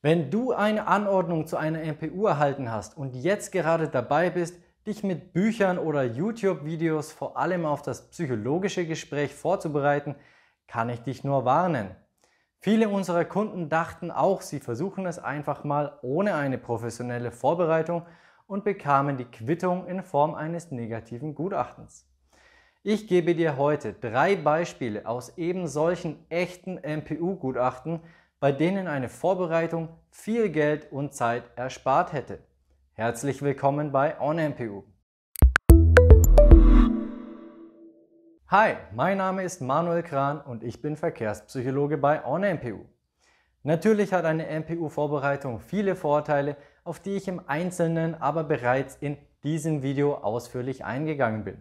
Wenn du eine Anordnung zu einer MPU erhalten hast und jetzt gerade dabei bist, dich mit Büchern oder YouTube-Videos vor allem auf das psychologische Gespräch vorzubereiten, kann ich dich nur warnen. Viele unserer Kunden dachten auch, sie versuchen es einfach mal ohne eine professionelle Vorbereitung und bekamen die Quittung in Form eines negativen Gutachtens. Ich gebe dir heute drei Beispiele aus eben solchen echten MPU-Gutachten, bei denen eine Vorbereitung viel Geld und Zeit erspart hätte. Herzlich willkommen bei OnMPU. Hi, mein Name ist Manuel Kran und ich bin Verkehrspsychologe bei OnMPU. Natürlich hat eine MPU-Vorbereitung viele Vorteile, auf die ich im Einzelnen aber bereits in diesem Video ausführlich eingegangen bin.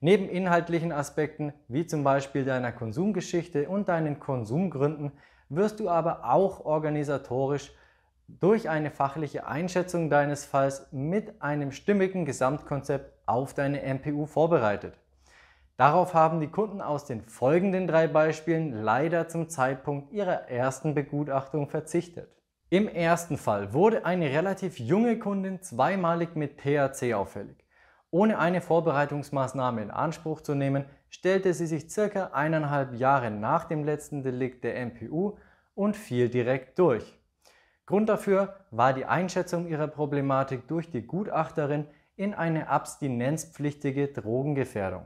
Neben inhaltlichen Aspekten wie zum Beispiel deiner Konsumgeschichte und deinen Konsumgründen wirst du aber auch organisatorisch durch eine fachliche Einschätzung deines Falls mit einem stimmigen Gesamtkonzept auf deine MPU vorbereitet. Darauf haben die Kunden aus den folgenden drei Beispielen leider zum Zeitpunkt ihrer ersten Begutachtung verzichtet. Im ersten Fall wurde eine relativ junge Kundin zweimalig mit THC auffällig. Ohne eine Vorbereitungsmaßnahme in Anspruch zu nehmen, stellte sie sich circa eineinhalb Jahre nach dem letzten Delikt der MPU und fiel direkt durch. Grund dafür war die Einschätzung ihrer Problematik durch die Gutachterin in eine abstinenzpflichtige Drogengefährdung.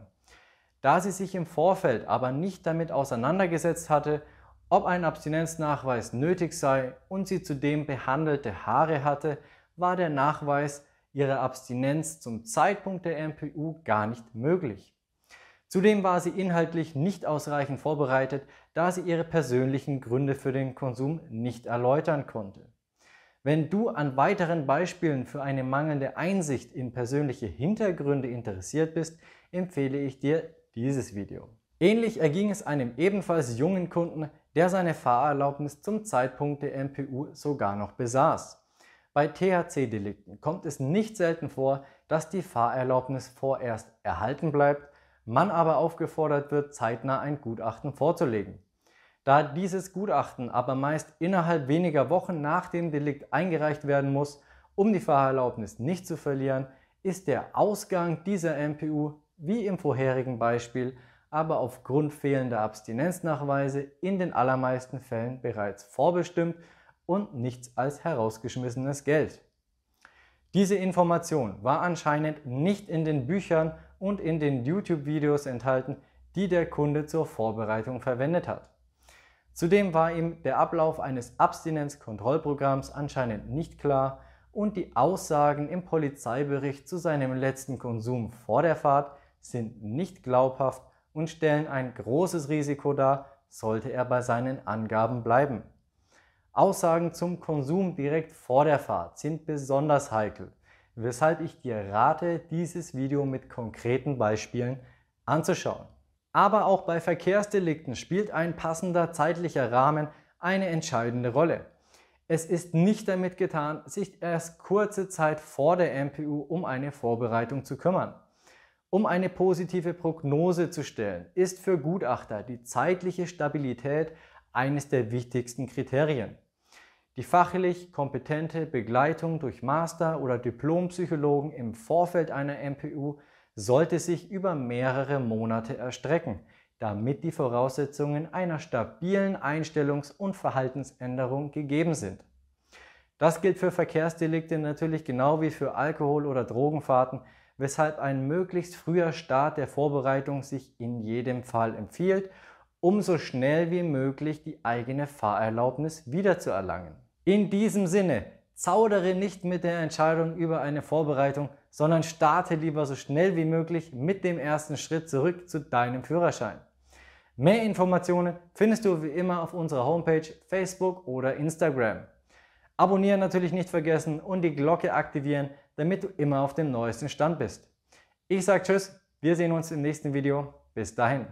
Da sie sich im Vorfeld aber nicht damit auseinandergesetzt hatte, ob ein Abstinenznachweis nötig sei und sie zudem behandelte Haare hatte, war der Nachweis ihre Abstinenz zum Zeitpunkt der MPU gar nicht möglich. Zudem war sie inhaltlich nicht ausreichend vorbereitet, da sie ihre persönlichen Gründe für den Konsum nicht erläutern konnte. Wenn du an weiteren Beispielen für eine mangelnde Einsicht in persönliche Hintergründe interessiert bist, empfehle ich dir dieses Video. Ähnlich erging es einem ebenfalls jungen Kunden, der seine Fahrerlaubnis zum Zeitpunkt der MPU sogar noch besaß. Bei THC-Delikten kommt es nicht selten vor, dass die Fahrerlaubnis vorerst erhalten bleibt, man aber aufgefordert wird, zeitnah ein Gutachten vorzulegen. Da dieses Gutachten aber meist innerhalb weniger Wochen nach dem Delikt eingereicht werden muss, um die Fahrerlaubnis nicht zu verlieren, ist der Ausgang dieser MPU wie im vorherigen Beispiel aber aufgrund fehlender Abstinenznachweise in den allermeisten Fällen bereits vorbestimmt und nichts als herausgeschmissenes Geld. Diese Information war anscheinend nicht in den Büchern und in den YouTube-Videos enthalten, die der Kunde zur Vorbereitung verwendet hat. Zudem war ihm der Ablauf eines Abstinenzkontrollprogramms anscheinend nicht klar und die Aussagen im Polizeibericht zu seinem letzten Konsum vor der Fahrt sind nicht glaubhaft und stellen ein großes Risiko dar, sollte er bei seinen Angaben bleiben. Aussagen zum Konsum direkt vor der Fahrt sind besonders heikel, weshalb ich dir rate, dieses Video mit konkreten Beispielen anzuschauen. Aber auch bei Verkehrsdelikten spielt ein passender zeitlicher Rahmen eine entscheidende Rolle. Es ist nicht damit getan, sich erst kurze Zeit vor der MPU um eine Vorbereitung zu kümmern. Um eine positive Prognose zu stellen, ist für Gutachter die zeitliche Stabilität eines der wichtigsten Kriterien. Die fachlich kompetente Begleitung durch Master- oder Diplompsychologen im Vorfeld einer MPU sollte sich über mehrere Monate erstrecken, damit die Voraussetzungen einer stabilen Einstellungs- und Verhaltensänderung gegeben sind. Das gilt für Verkehrsdelikte natürlich genau wie für Alkohol- oder Drogenfahrten, weshalb ein möglichst früher Start der Vorbereitung sich in jedem Fall empfiehlt um so schnell wie möglich die eigene Fahrerlaubnis wiederzuerlangen. In diesem Sinne, zaudere nicht mit der Entscheidung über eine Vorbereitung, sondern starte lieber so schnell wie möglich mit dem ersten Schritt zurück zu deinem Führerschein. Mehr Informationen findest du wie immer auf unserer Homepage, Facebook oder Instagram. Abonnieren natürlich nicht vergessen und die Glocke aktivieren, damit du immer auf dem neuesten Stand bist. Ich sage Tschüss, wir sehen uns im nächsten Video. Bis dahin.